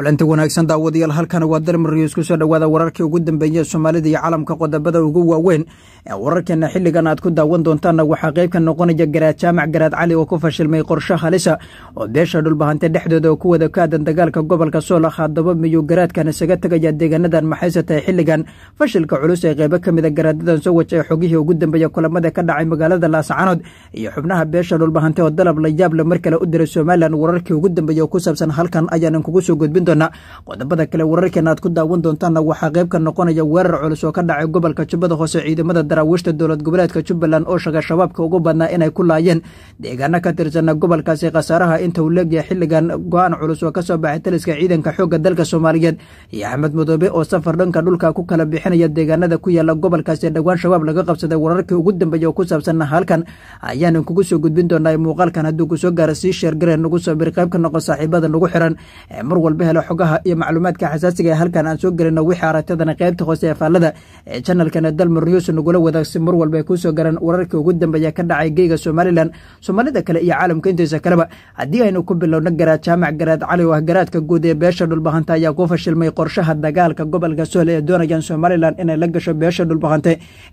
walanti wanaagsan daawadayaal halkan waa dalmariis kusoo soo dhowaada wararkii ugu dambeeyee soomaalida iyo caalamka qodobada ugu waaweyn ee wararkeena xilligan aad ku daawan doontaanna waxaa qayb ka noqonaya garaad jaamac garaad cali oo ku fashilmay qorsho halisa oo beesha dhulbahante dhexdooda oo ku wada kaadan dagaalka gobolka soola haddaba miyuu garaadkan isaga tagaya deegaanadan maxaysata ee xilligan fashilka culus ee qeybo ka mida ah garaadadan soo waja ee xogihii ugu dambeeya kulamada ka dhacay magaalada laascanood iyo xubnaha beesha dhulbahante oo dalab layaable mar kale u diray somalilan wararkii ugu dambeeya oo ku saabsan halkan ayaanan kugu soo gudbin puntland qodobada kale wararkeena aad ku daawan doontaanna waxaa qayb ka noqonaya weerar culus oo ka dhacay gobolka jubbada hoose ciidamada daraawiishta dowlad goboleedka jubbaland oo shaga shabaabka ugu badnaa inay ku laayeen deegaano ka tirsana gobolkaasi khasaaraha inta uu leegyahay xilligan go-aan culus oo kasoo baxay taliska ciidanka xoogga dalka soomaaliyeed iyo axmed mudoobe oo safar dhanka dhulka ku kala bixinaya deegaanada ku yaala gobolkaasi dhowaan shabaab laga qabsaday wararkii ugu dambeeya oo ku saabsan halkan ayaanan kugu soo gudbin doonaa muuqaalkan hadduu kusoo gaara sii sheergareen nagu soo bir qayb ka noqon saaxiibada nagu xiran ee mar walba helo xogaha iyo macluumaadka xasaasiga ee ah. halkan aan soo gelino wixii aragtadana qaybta hoose ee faallada ee janalkana dalmar news nagula wadaagsi mar walba ay kuusoo garan wararkii ugu dambeeya ka dhacay geyga somalilan soomaalida kale iyo caalamka intiisa kaleba haddii aynu ku bilowno garaad jaamac garaad cali oo ah garaadka guud ee beesha dhulbahanta ayaa ku fashilmay qorshaha dagaalka gobolka sool ee doonayaan somalilan inay la gasho beesha dhulbahante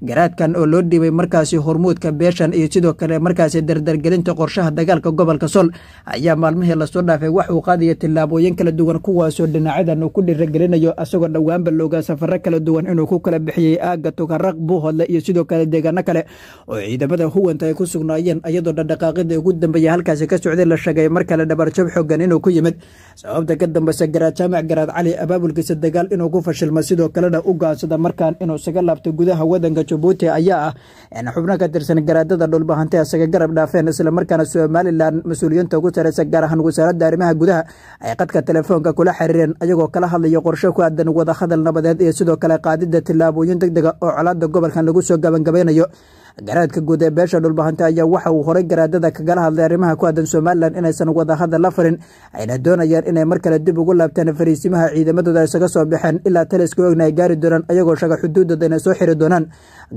garaadkan oo loo dhiibay markaasi hormuudka beeshan iyo sidoo kale markaasi dardargelinta qorshaha dagaalka gobolka sool ayaa maalmihii lasoo dhaafay wax uu qaadaya tillaabooyin kala duwan kuwaasoo dhinacyadan uu ku dhirogelinayo asagoo dhowaanba looga safaro kala duwan inuu ku kala bixiyey aagga tukaraq buuhodle iyo sidoo kale deegaano kale oo ciidamada huwanta ay ku sugnaayeen iyadoo dhadhaqaaqida ugu dambeeya halkaasi ka socday la sheegay mar kale dhabarjab xoogan inuu ku yimid sababta ka dambeysa garaad jaamac garaad cali abaabulkiisa dagaal inuu ku fashilma sidoo kalena u gaansada markaan inuu isaga laabto gudaha wadanka jabuuti ayaa ah in xubno ka tirsan garaadada dhulbahante isaga garab dhaafeen islamarkaana somalilan mas-uuliyiinta ugu sareysa gaar ahaan wasaaradda arrimaha gudaha ay qadka telefoonka kula xiriireen ayagoo kala hadlaya qorshe ku aadan wada hadal nabadeed ee sidoo kale qaadida tallaabooyin deg dega oo colaadda gobolkan lagu soo gabangabeynayo garaadka guud ee beesha dhulbahanta ayaa waxa uu horay garaadada kagala hadlay arrimaha ku aadan somalilan inaysan wadahadal la farin ayna doonayaan inay mar kale dib ugu laabtaan fariisimaha ciidamadooda isaga soo baxeen ilaa taliska ogna ay gaari doonaan ayagoo shaga xuduuddooda inay soo xiri doonaan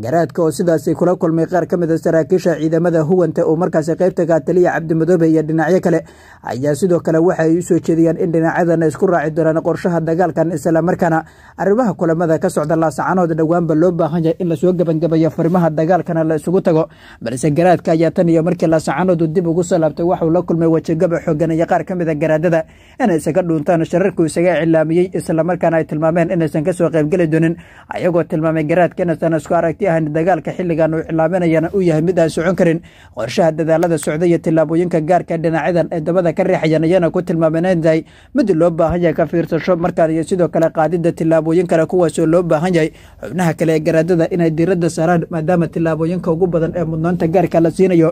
garaadka oo sidaasi kula kulmay qaar ka mid a ah saraakiisha ciidamada huwanta oo markaasi qaybta kaataliya cabdimudoobe iyo dhinacyo kale ayaa sidoo kale waxa ay u jeediyeen in dhinacadan isku raaci doonaan qorshaha dagaalkan islamarkaana arrimaha kulamada ka socda laasacanood dhowaanba loo baahan yahay in lasoo gabangabayo farimaha dagaalkana la isugu tago balse garaadka ayaa tan iyo markii la sacanadu dib ugu soo laabtay waxauu la kulmay wejigaba xoogan qaar ka mida garaadada inay isaga dhuuntaan shirarku isaga iclaamiyey islamarkaana ay tilmaameen inaysan ka qaybgeli doonin ayagoo tilmaamay garaadka inaysan isku aragti ahayn dagaalka xilligan uu iclaaminayana uu yahay mid aan socon karin qorshaha dadaalada socda iyo tillaabooyinka gaarka dhinacyadan ay dabada ka riixayaan ayana ku tilmaameen in tahay mid loo baahan yahay ka fiirsasho markaan iyo sidoo kale qaadida tillaabooyin kale kuwaasoo loo baahan yahay xubnaha kale ee garaadada inay diiradda saaraan maadaama tillaabooyin dhaqanka ugu badan ee mudnaanta gaarka la siinayo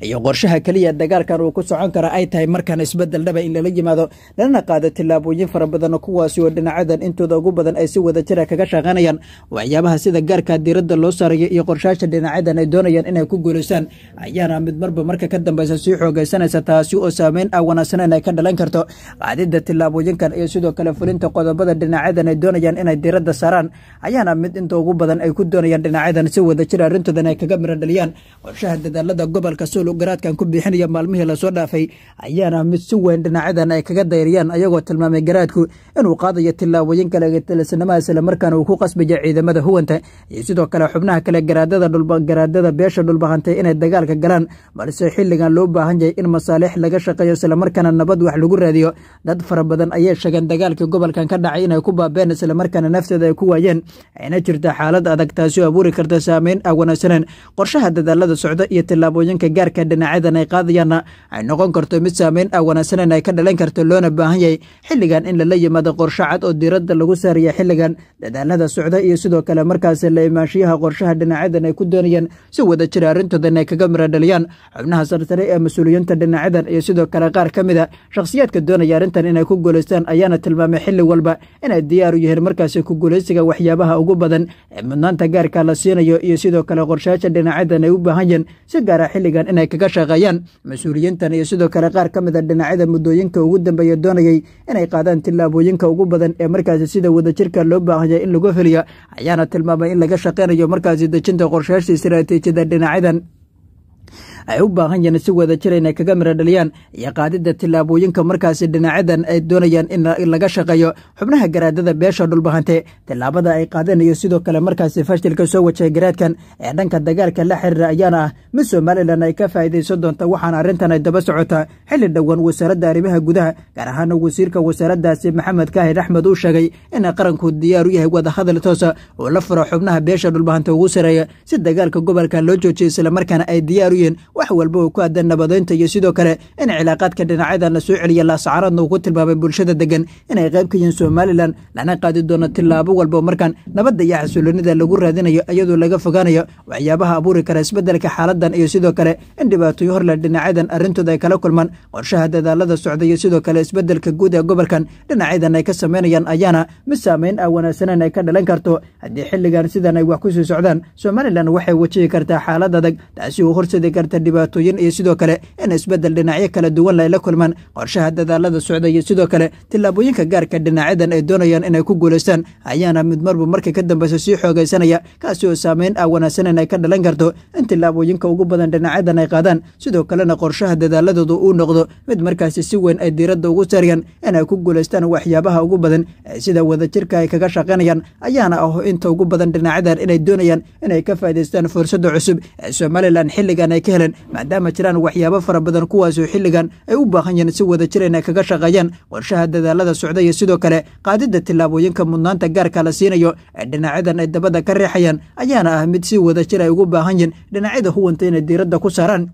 iyo qorshaha keliya dagaalkan uu ku socon kara ay tahay markan isbedel dhaba in lala yimaado lana qaado tillaabooyin fara badan kuwaasi oo dhinacadan intooda ugu badan ay si wadajira kaga shaqaynayaan waxyaabaha sida gaarka diiradda loo saarayo iyo qorshaasha dhinacyadan ay doonayaan inay ku guulaystaan ayaana mid marba marka ka dambaysa sii xoogaysanaysa taasi oo saameyn aan ah wanaagsaneyn ka dhalan karto qaadidda tillaabooyinkan iyo sidoo kale fulinta qodobada dhinacyadan ay doonayaan inay diiradda saaraan ayaana mid inta ugu badan ay ku doonayaan dhinacyadan si wadajira arrintoodan ay kaga miradhaliyaan qorshaha dadaalada gobolka sul dhow ku bixinaya maalmihii lasoo dhaafay ayaana mid si weyn dhinacyadan ay kaga dayriyaan ayagoo tilmaamay garaadku inuu qaadayo tilaawooyin kale egatilisanimada islamarkaana uu ku qasbayo ciidamada huwanta iyo sidoo kale xubnaha kale garaadada beesha dhulbahantay inay dagaalka galaan balse xilligan loo baahan yahay in masaalix laga shaqeeyo islamarkaana nabad wax lagu raadiyo dad fara badan ayay sheegeen dagaalkii gobolkan ka dhacay inay ku baabeen islamarkaana nafteeda ay ku waayeen ayna jirta xaalad adag taasi abuuri karta saameyn aan qorshaha dadaalada socda iyo tilaabooyinka gaarka marka dhinacadan ay qaadayaan ay noqon karto mid saameyn ah wanaagsan in ay ka dhalan karto loona baahan yahay xilligan in lala yimaado qorsho cad oo diiradda lagu saaraya xilligan dadaalada socda iyo sidoo kale markaas la imaanshiyaha qorshaha dhinacyadan ay ku doonayaan si wada jira arrintoodan ay kaga miradhaliyaan xubnaha sarsare ee mas-uuliyiinta dhinacyadan iyo sidoo kale qaar ka mid a ah shakhsiyaadka doonaya arrintan inay ku guulaystaan ayaana tilmaamay xilli walba inay diyaar u yihiin markaasi ku guulaysiga waxyaabaha ugu badan ee mudnaanta gaarka la siinayo iyo sidoo kale qorshayaasha dhinacyadan ay u baahan si gaara ah xilligan inay ay kaga shaqeeyaan mas-uuliyiintan iyo sidoo kale qaar ka mid a ah dhinacyada muddooyinka ugu dambeeya doonayay inay qaadaan tillaabooyinka ugu badan ee markaasi sida wadajirka loo baahaya in lagu heliya ayaana tilmaamay in laga shaqeynayo markaasi dejinta qorshayaasha istaraatiijiyada dhinacyadan ay u baahan yihiin si wadajir inay kaga miradhaliyaan iyo qaadida tillaabooyinka markaasi dhinacyadan ay doonayaan in laga shaqeeyo xubnaha garaadada beesha dhulbahante tillaabada ay qaadanayo sidoo kale markaasi fashilka soo wajahay garaadkan ee dhanka dagaalka la xiriira ayaana ah mid somalilan ay ka faa'idaysan doonta waxaana arrintan ay daba socotaa xilli dhowan wasaaradda arrimaha gudaha gaar ahaana wasiirka wasaaraddaasi maxamed kaahir axmed uu sheegay in qaranku diyaar u yahay wadahadal toosa ah oo la furo xubnaha beesha dhulbahante ugu sareeya si dagaalka gobolka loo joojiyo islamarkaana ay diyaar u yihiin wax walba oo ku aadan nabadeynta iyo sidoo kale in cilaaqaadka dhinacyadan la soo celiya laasacaraadna uu ku tilmaamay bulshada degan inay qayb ka yihiin somalilan lana qaadi doono tilaabo walba markaan nabadda iyo xasuulinida lagu raadinayo iyadoo laga fogaanayo waxyaabaha abuuri kara isbeddelka xaaladan iyo sidoo kale in dhibaatoyo horle dhinacyadan arrintooda ay kala kulmaan qorshaha dadaalada socda iyo sidoo kale isbeddelka guud ee gobolkan dhinacyadan ay ka sameynayaan ayaana mid saameyn ah wanaagsanan ay ka dhalan karto haddii xilligan sidan ay wax ku sii socdaan somalilan waxay wajihi kartaa xaalad adag taasi oo horseedi karta dhibaatooyin iyo sidoo kale in isbeddel dhinacyo kala duwan layla kulmaan qorshaha dadaalada socda iyo sidoo kale tillaabooyinka gaarka dhinacyadan ay doonayaan inay ku guulaystaan ayaana mid marba markii ka dambeysa sii xoogaysanaya kaasi oo saameyn ah wanaagsan in ay ka dhalan karto in tillaabooyinka ugu badan dhinacyadan ay qaadaan sidoo kalena qorshaha dadaaladooda uu noqdo mid markaasi si weyn ay diiradda ugu saariyaan inay ku guulaystaan waxyaabaha ugu badan ee sida wadajirka ay kaga shaqaynayaan ayaana aho inta ugu badan dhinacyadan inay doonayaan inay ka faa'idaystaan fursadda cusub ee somalilan xilligan ay ka heleen maadaama jiraan waxyaabo fara badan kuwaasoo xilligan ay u baahan yahiin si wada jirayna kaga shaqeeyaan qorshaha dadaalada socda iyo sidoo kale qaadidda tillaabooyinka mudnaanta gaarka la siinayo ee dhinacyadan ay dabada ka reexayaan ayaana ah mid si wada jir ay ugu baahan yihin dhinacyada huwanta inay diiradda ku saaraan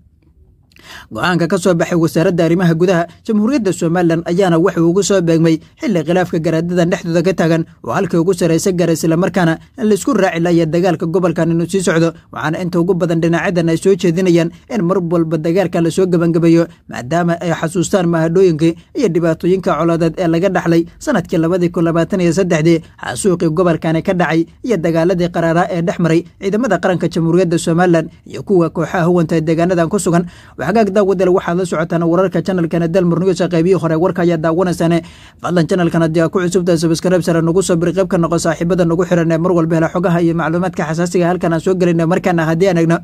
go-aanka ka soo baxay wasaaradda arrimaha gudaha jamhuuriyadda somalilan ayaana wuxuu ugu soo beegmay xilli khilaafka garaadadan dhexdooda ka taagan oo halkii ugu sarraysa garay islamarkaana in laisku raaci laaya dagaalka gobolkan inuu sii socdo waxaana inta ugu badan dhinacyadan ay soo jeedinayaan in mar walba dagaalka lasoo gebangebeeyo maadaama ay xasuustaan mahadhooyinkii iyo dhibaatooyinka coloodeed ee laga dhaxlay sanadkii labadii kun labaatan iyo saddexdii xasuuqii gobolkani ka dhacay iyo dagaaladii qaraaraa ee dhex maray ciidamada qaranka jamhuuriyadda somalilan iyo kuwa kooxaha huwanta ee deegaanadan ku sugan waxagaag daawadale waxaad la socotaan wararka janalkana dalmurnugasha qaybihii hore warka ayaa daawanaysane fadlan janalkana dea ku cusubta sabiskarabsare nagu soo biri qaybka noqo saaxiibada nagu xiran ee mar walba hela xogaha iyo macluumaadka xasaasiga halkan aan soo gelina markaana haddii aan egno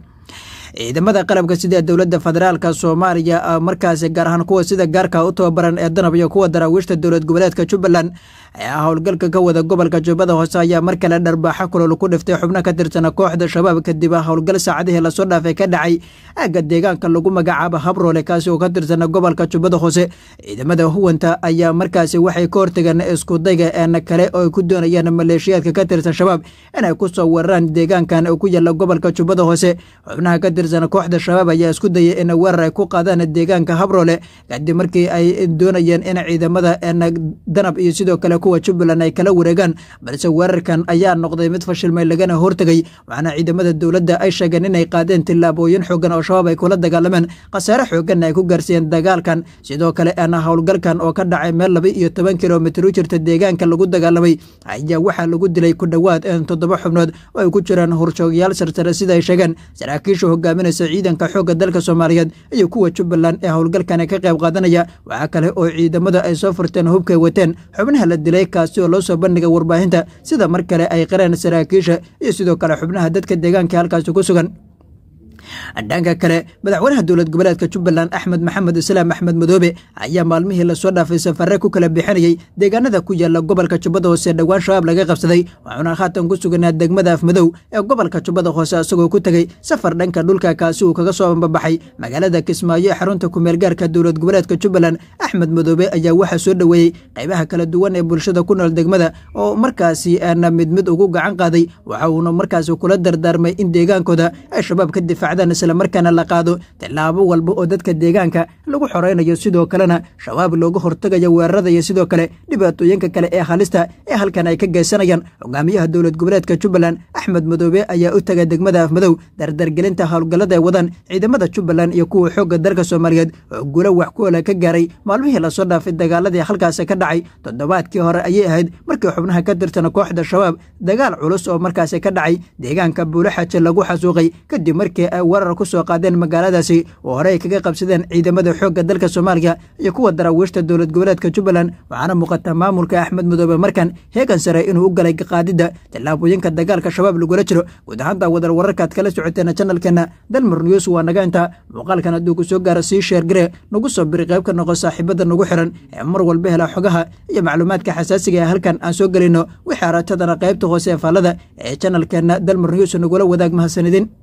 ciidamada qalabka sida dowladda federaalka soomaaliya ah, markaasi gaar ahaan kuwa sida gaarka u tababaran ee danab iyo kuwa daraawiishta dowlad goboleedka jubbaland ee ah howlgalka ka wada gobolka jubbada hoose ayaa mar kale dharbaaxo kulol ku dhiftay xubno ka tirsan kooxda shabaab kadib howlgal saacadihii lasoo dhaafay ka dhacay aagga deegaanka lagu magacaabo habroole kaasi oo ka tirsan gobolka jubbada hoose ciidamada huwanta ayaa markaasi waxay ka hortageen iskudayga een kale oo ay ku doonayaan maleeshiyaadka ka tirsan shabaab inay ku soo weeraraan deegaankan oo ku yaala gobolka jubbada hoose xubnaha tirsan kooxda shabaab ayaa isku dayay in weerar ay ku qaadaan deegaanka habrole kadib markii ay doonayeen in ciidamada danab iyo sidoo kale kuwa jubbaland ay kala wareegaan balse weerarkan ayaa noqday mid fashilmay lagana hortegay waxaana ciidamada dowladda ay sheegeen inay qaadeen tillaabooyin xoogan oo shabaab ay kula dagaalameen khasaare xooganna ay ku gaarsiiyeen dagaalkan sidoo kale ana howlgalkan oo ka dhacay meel laba iyo toban kilomitir u jirta deegaanka lagu dagaalamay ayaa waxaa lagu dilay ku dhowaad toddoba xubnood oo ay ku jiraan horjoogyaal sarsare sida ay sheegeen saraakiisha hogaaminaysa ciidanka xoogga dalka soomaaliyeed iyo kuwa jubbaland ee howlgalkani ka qayb qaadanaya waxaa kale oo ciidamada ay soo furteen hubkay wateen xubnaha la dilay kaasi oo loo soo bandhigay warbaahinta sida mar kale ay qareen saraakiisha iyo sidoo kale xubnaha dadka deegaanka halkaasi ku sugan dhanka kale madaxweynaha dowlad goboleedka jubbaland axmed maxamed islaam axmed madoobe ayaa maalmihii lasoo dhaafay safare ku kala bixinayey deegaanada ku yaala gobolka jubbada hoose dhowaan shabaab laga qabsaday waxauna haatan ku suganaa degmada afmadow ee gobolka jubbada hoose isagoo ku tegay safar dhanka dhulka kaasi uu kaga soo ambabaxay magaalada kismaayo ee xarunta kumeelgaarka dowlad goboleedka jubbaland axmed madoobe ayaa waxaa soo dhoweeyey qaybaha kala duwan ee bulshada ku nool degmada oo markaasi aana mid mid ugu gacan qaaday waxa uuna markaasi kula dardaarmay in deegaankooda ay shabaab ka difaacda dhacdadan islamarkaana la qaado tilaabo walba oo dadka deegaanka lagu xoraynayo sidoo kalena shabaab loogu hortagayo weerarada iyo sidoo kale dhibaatooyinka kale ee halista ee halkan ay ka geysanayaan hogaamiyaha dowlad goboleedka jubbaland axmed madoobe ayaa u tagay degmada afmadow dardargelinta howlgalladae wadan ciidamada jubbaland iyo kuwa xoogga dalka soomaaliyeed oo guulo wax kuola ah ka gaaray maalmihii lasoo dhaafay dagaaladii halkaasi ka dhacay toddobaadkii hore ayay ahayd markii xubnaha ka tirsana kooxda shabaab dagaal culus oo markaasi ka dhacay deegaanka buulaxaje lagu xasuuqay kadib markii ay weerar ku soo qaadeen magaaladaasi oo horey ay kaga qabsadeen ciidamada xoogga dalka soomaaliya iyo kuwa daraawiishta dowlad goboleedka jubbaland waxaana muuqata maamulka axmed mudoobe markan heegan sare inuu u galay qaadidda tallaabooyinka dagaalka shabaab lagula jiro guud ahaanta wadar wararkaad kala socoteena janalkeena dalmar news waa naga inta muuqaalkan hadduu ku soo gaara sii sheergare nagu soo biri qayb ka noqo saaxiibada nagu xiran ee mar walba hela xogaha iyo macluumaadka xasaasiga ee halkan aan soo gelino wixii aragtadana qaybta hoose ee faallada ee janalkeenna dalmar news nagula wadaag mahadsanidin